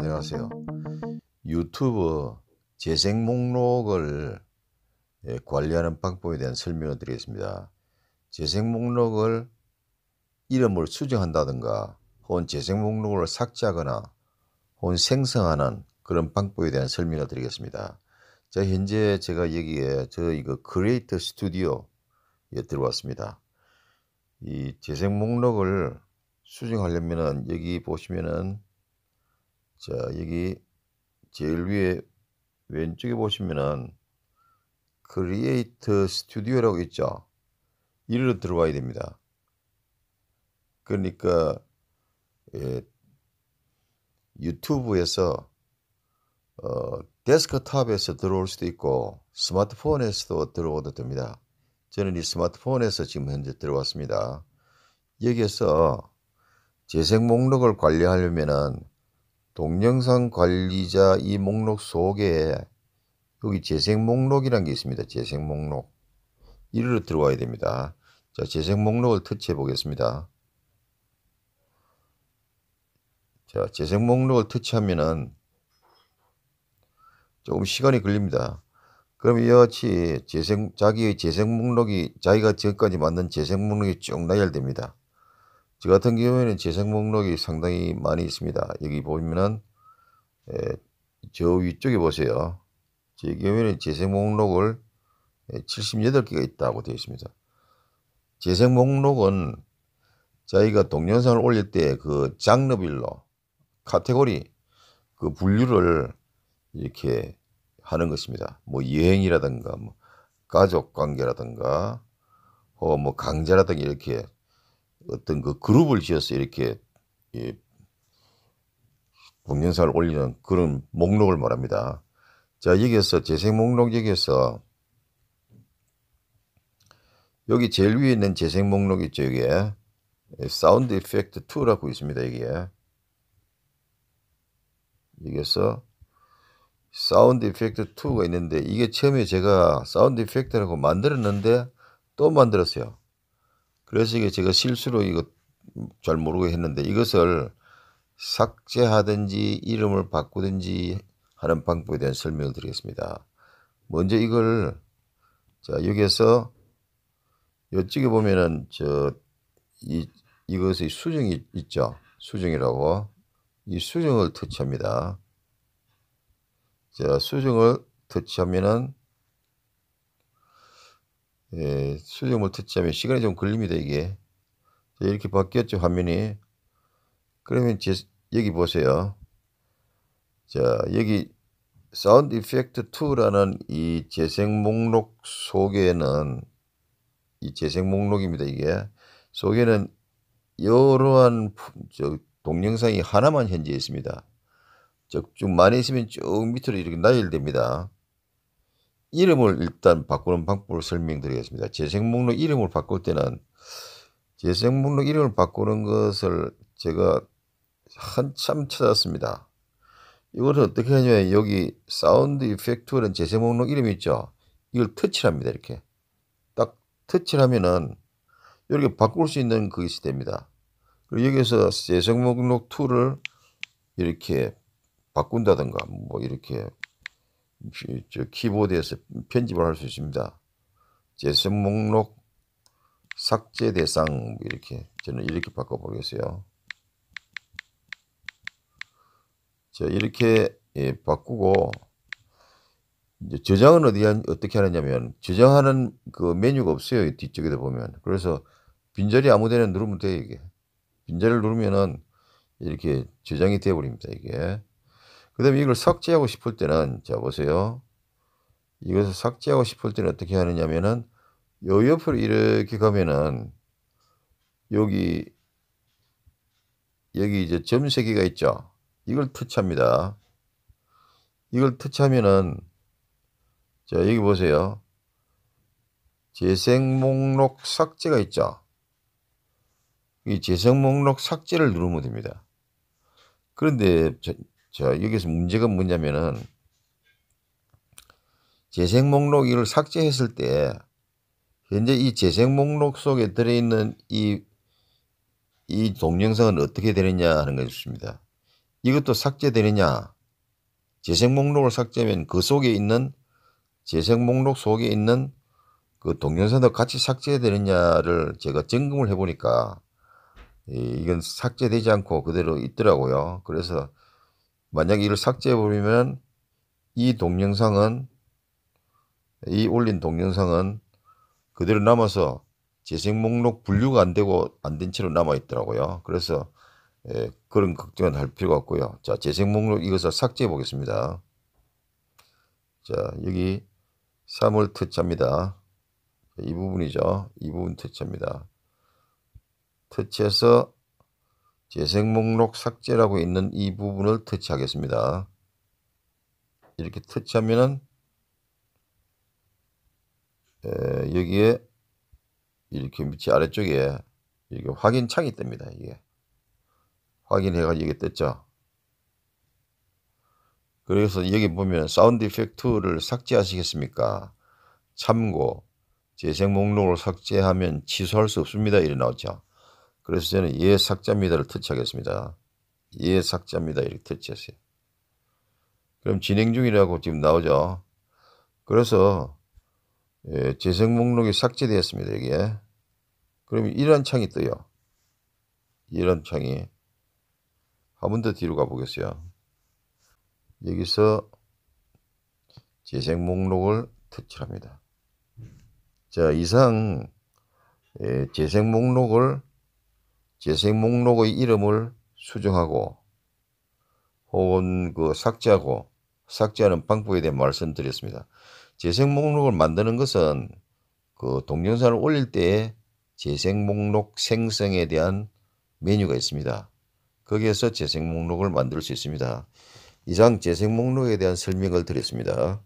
안녕하세요. 유튜브 재생 목록을 예, 관리하는 방법에 대한 설명을 드리겠습니다. 재생 목록을 이름을 수정한다든가 혹은 재생 목록을 삭제하거나 혹은 생성하는 그런 방법에 대한 설명을 드리겠습니다. 자, 현재 제가 여기에 저 이거 크리에이터 스튜디오에 예, 들어왔습니다. 이 재생 목록을 수정하려면은 여기 보시면은 자, 여기 제일 위에 왼쪽에 보시면은 크리에이터 스튜디오라고 있죠. 이리로 들어와야 됩니다. 그러니까 예, 유튜브에서 어, 데스크탑에서 들어올 수도 있고 스마트폰에서도 들어오도 됩니다. 저는 이 스마트폰에서 지금 현재 들어왔습니다. 여기에서 재생 목록을 관리하려면은 동영상 관리자 이 목록 속에 여기 재생 목록이란 게 있습니다. 재생 목록. 이리로 들어와야 됩니다. 자, 재생 목록을 터치해 보겠습니다. 자, 재생 목록을 터치하면은 조금 시간이 걸립니다. 그럼 이같이 재생, 자기의 재생 목록이, 자기가 지금까지 만든 재생 목록이 쭉 나열됩니다. 저 같은 경우에는 재생 목록이 상당히 많이 있습니다. 여기 보면은 에, 저 위쪽에 보세요. 제 경우에는 재생 목록을 78개가 있다고 되어 있습니다. 재생 목록은 저희가 동영상을 올릴 때 그 장르별로 카테고리 그 분류를 이렇게 하는 것입니다. 뭐 여행이라든가 뭐 가족 관계라든가 어뭐 강제라든가 이렇게 어떤 그 그룹을 지어서 이렇게 예, 동영상을 올리는 그런 목록을 말합니다. 자 여기에서 재생 목록 여기에서 여기 제일 위에 있는 재생 목록 있죠 여기에 예, 사운드 이펙트 2라고 있습니다 여기에 여기에서 사운드 이펙트 2가 있는데 이게 처음에 제가 사운드 이펙트라고 만들었는데 또 만들었어요 그래서 이게 제가 실수로 이거 잘 모르고 했는데 이것을 삭제하든지 이름을 바꾸든지 하는 방법에 대한 설명을 드리겠습니다. 먼저 이걸 자 여기에서 이쪽에 보면은 저 이 이것의 수정이 있죠. 수정이라고 이 수정을 터치합니다. 자 수정을 터치하면은 예, 수력물 터치하면 시간이 좀 걸립니다, 이게. 이렇게 바뀌었죠, 화면이. 그러면 제, 여기 보세요. 자, 여기 사운드 이펙트 2라는 이 재생 목록 속에는 이 재생 목록입니다, 이게. 속에는 이러한 동영상이 하나만 현재 있습니다. 즉, 좀 많이 있으면 쭉 밑으로 이렇게 나열됩니다. 이름을 일단 바꾸는 방법을 설명드리겠습니다. 재생 목록 이름을 바꿀 때는 재생 목록 이름을 바꾸는 것을 제가 한참 찾았습니다. 이걸 어떻게 하냐면 여기 사운드 이펙트라는 재생 목록 이름 있죠. 이걸 터치를 합니다. 이렇게 딱 터치를 하면은 이렇게 바꿀 수 있는 것이 됩니다. 그리고 여기서 재생 목록 툴을 이렇게 바꾼다던가뭐 이렇게 저 키보드에서 편집을 할 수 있습니다. 재생 목록 삭제 대상 뭐 이렇게 저는 이렇게 바꿔보겠어요. 자 이렇게 예, 바꾸고 저장은 어디 어떻게 하느냐면 저장하는 그 메뉴가 없어요 뒤쪽에다 보면 그래서 빈자리 아무데나 누르면 돼 이게 빈자리를 누르면은 이렇게 저장이 되버립니다 이게 그 다음에 이걸 삭제하고 싶을 때는 자 보세요. 이것을 삭제하고 싶을 때는 어떻게 하느냐면은 요 옆으로 이렇게 가면은 여기 여기 이제 점세 개가 있죠. 이걸 터치합니다. 이걸 터치하면은 자 여기 보세요. 재생 목록 삭제가 있죠. 이 재생 목록 삭제를 누르면 됩니다. 그런데 자, 여기서 문제가 뭐냐면은 재생 목록 이를 삭제했을 때 현재 이 재생 목록 속에 들어있는 이, 이 동영상은 어떻게 되느냐 하는 것입니다. 이것도 삭제되느냐. 재생 목록을 삭제하면 그 속에 있는 재생 목록 속에 있는 그 동영상도 같이 삭제되느냐를 제가 점검을 해보니까 이건 삭제되지 않고 그대로 있더라고요. 그래서 만약 이를 삭제해버리면 이 동영상은 이 올린 동영상은 그대로 남아서 재생 목록 분류가 안 되고 안된 채로 남아 있더라고요. 그래서 예, 그런 걱정은 할 필요가 없고요. 자, 재생 목록 이것을 삭제해 보겠습니다. 자, 여기 3월 특차입니다. 이 부분이죠. 이 부분 특차입니다. 터치해서 재생 목록 삭제라고 있는 이 부분을 터치하겠습니다. 이렇게 터치하면은 에, 여기에 이렇게 밑에 아래쪽에 이렇게 확인 창이 뜹니다. 이게 확인해가지고 이게 뜨죠 그래서 여기 보면 사운드 이펙트를 삭제하시겠습니까? 참고 재생 목록을 삭제하면 취소할 수 없습니다. 이래 나오죠. 그래서 저는 예 삭제합니다를 터치하겠습니다. 예 삭제합니다 이렇게 터치하세요 그럼 진행 중이라고 지금 나오죠. 그래서 예, 재생 목록이 삭제되었습니다. 이게 그러면 이런 창이 떠요. 이런 창이. 한 번 더 뒤로 가보겠어요. 여기서 재생 목록을 터치합니다. 자, 이상 예, 재생 목록을 재생 목록의 이름을 수정하고 혹은 그 삭제하고 삭제하는 방법에 대해 말씀드렸습니다. 재생 목록을 만드는 것은 그 동영상을 올릴 때에 재생 목록 생성에 대한 메뉴가 있습니다. 거기에서 재생 목록을 만들 수 있습니다. 이상 재생 목록에 대한 설명을 드렸습니다.